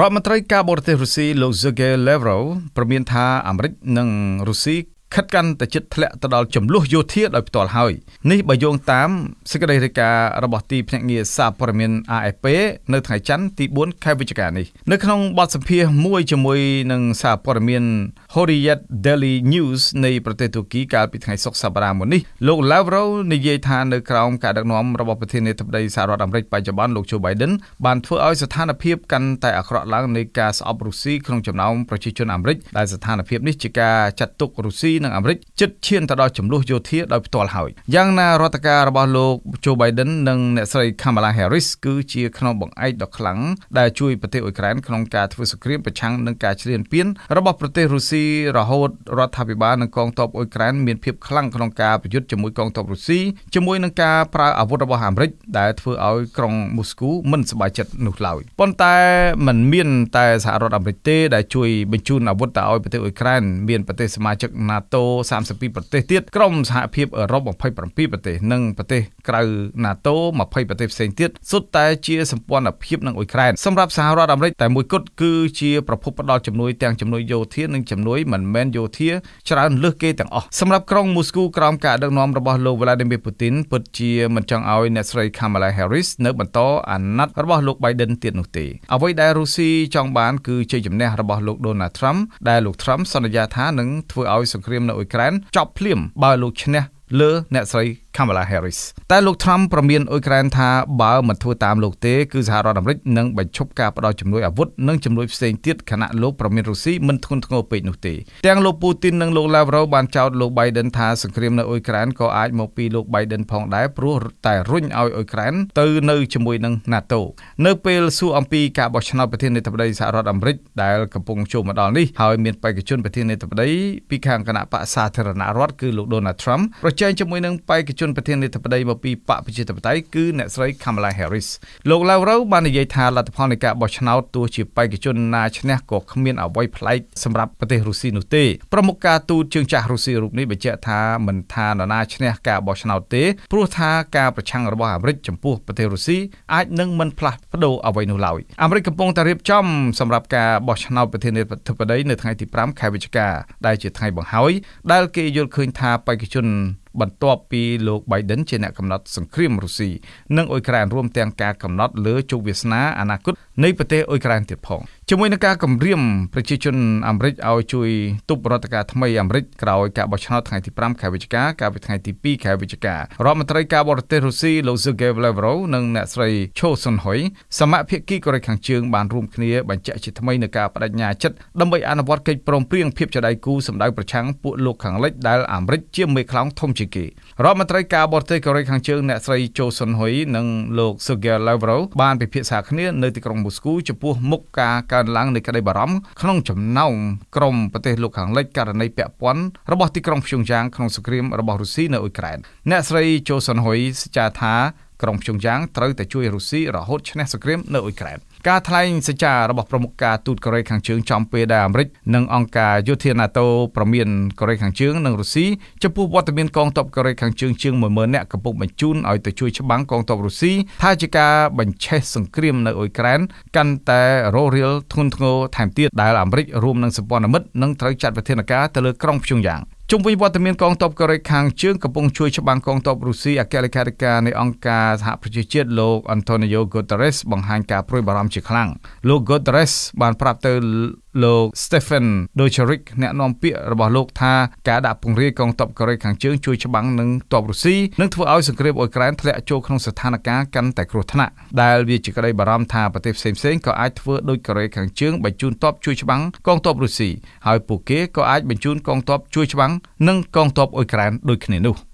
រដ្ឋមន្ត្រីការបរទេសរុស្ស៊ីលោក Sergey Lavrov ប្រមានថាអាមេរិកនិងរុស្ស៊ីខិតកាន់តែជិតធ្លាក់ទៅដល់ចំនួនយោធាដោយផ្ទាល់ហើយនេះបើយោងតាមសេចក្តីរាយការណ៍របស់ទីភ្នាក់ងារសារព័ត៌មាន AFP នៅថ្ងៃច័ន្ទទី4ខែវិច្ឆិកា នេះ នៅក្នុងបទសម្ភាសន៍មួយជាមួយនឹងសារព័ត៌មាន Horiyet Daily News នៃប្រទេសទូគីកាលពីថ្ងៃសុក្រសប្តាហ៍មុននេះលោក Lavrov និយាយថានៅក្រោមការដឹកនាំរបស់ប្រធានាធិបតីសហរដ្ឋអាមេរិកបច្ចុប្បន្នលោក Joe Biden បានធ្វើឲ្យស្ថានភាពកាន់តែអាក្រក់ឡើងនៃការស្អប់រុស្ស៊ីក្នុងចំណោមប្រជាជនអាមេរិកដែលស្ថានភាពនេះជាការចាត់ទុករុស្ស៊ីនិងអាមេរិកជិតឈានទៅដល់ចំនួនយោធាដោយផ្ទាល់ហើយយ៉ាងណារដ្ឋការរបស់លោក Joe Biden និងអ្នកស្រី Kamala Harris គឺជា ក្នុងបង្អែកដ៏ខ្លាំងដែលជួយប្រទេសអ៊ុយក្រែនក្នុងការធ្វើសង្គ្រាមប្រឆាំងនឹងការឈ្លានពានរបស់ប្រទេសរុស្ស៊ីរហូតរដ្ឋាភិបាលនិងកងទ័ពអ៊ុយក្រែនមានភាពខ្លាំងក្នុងការប្រយុទ្ធជាមួយកងទ័ពរុស្ស៊ីជាមួយនឹងការប្រើអាវុធរបស់អាមេរិកដែលធ្វើឲ្យក្រុងមូស្គូមិនសប្បាយចិត្តនោះឡើយប៉ុន្តែมันមានតែសហរដ្ឋអាមេរិកទេដែលជួយបញ្ជូនអាវុធទៅឲ្យប្រទេសអ៊ុយក្រែនមានប្រទេសសមាជិក NATO 32ប្រទេសទៀតក្រុមសហភាពអឺរ៉ុប27ប្រទេសនិងប្រទេសក្រៅ NATO 20ប្រទេសផ្សេងទៀតសុទ្ធតែជាសម្ព័ន្ធភាពនឹងអ៊ុយក្រែនសម្រាប់សហរដ្ឋអាមេរិកតែមួយគត់គឺជាប្រភពផ្ដល់ជំនួយទាំងជំនួយយោធានិងជំនួយយមិនមែនយោធា ច្រើនលើសគេទាំងអស់សម្រាប់ក្រុងមូស្គូក្រោមការដឹកនាំរបស់លោក Vladimir Putin ពិតជាមិនចង់ឲ្យអ្នកស្រី Kamala Harris នៅបន្តអាណត្តិរបស់លោក Biden ទៀតនោះទេអ្វីដែលរុស្ស៊ីចង់បានគឺជ័យជំនះរបស់លោក Donald Trump ដែលលោក Trump សន្យាថានឹងធ្វើឲ្យសង្គ្រាមនៅអ៊ុយក្រែនចប់ភ្លាមបើលោកឈ្នះលើអ្នកស្រី Kamala Harris តែលោក Trump ប្រមានអ៊ុយក្រែនថាបើមិនធ្វើតាមលោកទេគឺសហរដ្ឋអាមេរិកនឹងបញ្ឈប់ការផ្តល់ជំនួយអាវុធនិងជំនួយផ្សេងទៀតខណៈលោកប្រមានរុស្ស៊ីមិនធ្ងន់ធ្ងរពេកនោះទេទាំងលោក Putin និងលោក Lavrov បានចោទលោក Biden ថាសង្គ្រាមនៅអ៊ុយក្រែនក៏អាចមកពីលោក Biden ផងដែរព្រោះតែរុញឲ្យអ៊ុយក្រែនទៅនៅជាមួយនឹង NATO នៅពេលសួរអំពីការបោះឆ្នោតប្រធានាធិបតីសហរដ្ឋអាមេរិកដែលកំពុងចូលមកដល់នេះហើយមានបេក្ខជនប្រធានាធិបតីពីខាងគណៈបកសាធារណរដ្ឋគឺលោក Donald Trump ប្រជែងជាមួយនឹងបេក្ខជនជនប្រធានាធិបតីមកពីបកប្រជាធិបតេយ្យគឺអ្នកស្រី Kamala Harris លោក Lavrov បាននិយាយថាលទ្ធផលនៃការបោះឆ្នោតទោះជាបេក្ខជនណាឈ្នះក៏គ្មានអ្វីប្លែកសម្រាប់ប្រទេសរុស្ស៊ីនោះទេប្រមុខការទូតជើងចាស់រុស្ស៊ីរូបនេះបញ្ជាក់ថាមិនថានរណាឈ្នះការបោះឆ្នោតទេព្រោះថាការប្រឆាំងរបស់អាមេរិកចំពោះប្រទេសរុស្ស៊ីអាចនឹងមិនផ្លាស់ប្ដូរអ្វីនោះឡើយអាមេរិកកំពុងតែរៀបចំសម្រាប់ការបោះឆ្នោតប្រធានាធិបតីនៅថ្ងៃទី5ខែវិច្ឆិកាដែលជាថ្ងៃបង្ហើយដែលគេយល់ឃើញថាបេក្ខជនបន្ទាប់ពីលោក Biden ជាអ្នកកំណត់សង្គ្រាមរុស្ស៊ីនិងអ៊ុយក្រែនរួមទាំងការកំណត់លើជោគវាសនា អនាគតនៃប្រទេសអ៊ុយក្រែនទៀតផងជាមួយនឹងការគម្រាមប្រជាជនអាមេរិកឲ្យជួយទប់រដ្ឋការថ្មីអាមេរិកក្រោយការបោះឆ្នោតថ្ងៃទី5ខែវិច្ឆិកាកាលពីថ្ងៃទី2ខែវិច្ឆិការដ្ឋមន្ត្រីការបរទេសរុស្ស៊ីលោក Sergey Lavrov និងអ្នកស្រី Cho Sun-hui សមាភិកីកូរ៉េខាងជើងបានរួមគ្នាបញ្ជាក់ជាថ្មីនៅការបដិញ្ញាចិត្តដើម្បីអនុវត្តកិច្ចព្រមព្រៀងភាពជាដៃគូសម្ដៅប្រឆាំងពួកលោកខាងលិចដែលអាមេរិកជាមេខ្លោងធំជាងជាគេរដ្ឋមន្ត្រីការបរទេសកូរ៉េខាងជើង អ្នកស្រីជូសុនហ៊ុយនិងលោកស៊ូហ្គែឡាវ្រូ បានពិភាក្សាគ្នានៅទីក្រុងមូស្គូចំពោះមុខការកើនឡើងនៃក្តីបារម្ភក្នុងចំណោមក្រុមប្រទេសលោកខាងលិចករណីពាក់ព័ន្ធរបស់ទីក្រុងព្យុងយ៉ាងក្នុងសង្គ្រាមរបស់រុស្ស៊ីនៅអ៊ុយក្រែនអ្នកស្រីជូសុនហ៊ុយសច្ចាថាក្រុងភ្យុងយ៉ាងត្រូវតែជួយរុស្ស៊ីរហូតឈ្នះសង្គ្រាមនៅអ៊ុយក្រែនការថ្លែងសេចក្តីរបស់ប្រមុខការទូតកូរ៉េខាងជើងចំពេលដែលអាមេរិកនិងអង្គការយោធា NATO ប្រមានកូរ៉េខាងជើងនិងរុស្ស៊ីចំពោះវត្តមានកងទ័ពកូរ៉េខាងជើងជាង10000នាក់កំពុងបញ្ជូនឲ្យទៅជួយច្បាំងកងទ័ពរុស្ស៊ីថាជាការបញ្ឆេះសង្គ្រាមនៅអ៊ុយក្រែនកាន់តែរោរាលធ្ងន់ធ្ងរថែមទៀតដែលអាមេរិករួមនឹងសម្ព័ន្ធមិត្តនឹងត្រូវចាត់វិធានការទៅលើក្រុងភ្យុងយ៉ាងជុំវិញវត្តមានកងទ័ពកូរ៉េខាងជើងកំពុងជួយច្បាំងកងទ័ពរុស្ស៊ីអគ្គលេខាធិការនៃអង្គការសហប្រជាជាតិលោក Antonio Guterres បង្ហាញការព្រួយបារម្ភជាខ្លាំងលោក Guterres បានប្រាប់ទៅលោក Stephen Docheric អ្នកនាំពាក្យរបស់លោកថាការដាក់ពង្រាយកងទ័ពកូរ៉េខាងជើងជួយច្បាំងនឹងទ័ពរុស្ស៊ីនឹងធ្វើឲ្យសង្គ្រាមអ៊ុយក្រែនធ្លាក់ចូលក្នុងស្ថានភាពកាន់តែគ្រោះថ្នាក់ដែលវាជាក្តីបារម្ភថាប្រទេសផ្សេងៗក៏អាចធ្វើដូចកូរ៉េខាងជើងបញ្ជូនទ័ពជួយច្បាំងកងទ័ពរុស្ស៊ីហើយពួកគេក៏អាចបញ្ជូនកងទ័ពជួយច្បាំងនិងកងទ័ពអ៊ុយក្រែនដូចគ្នានោះ។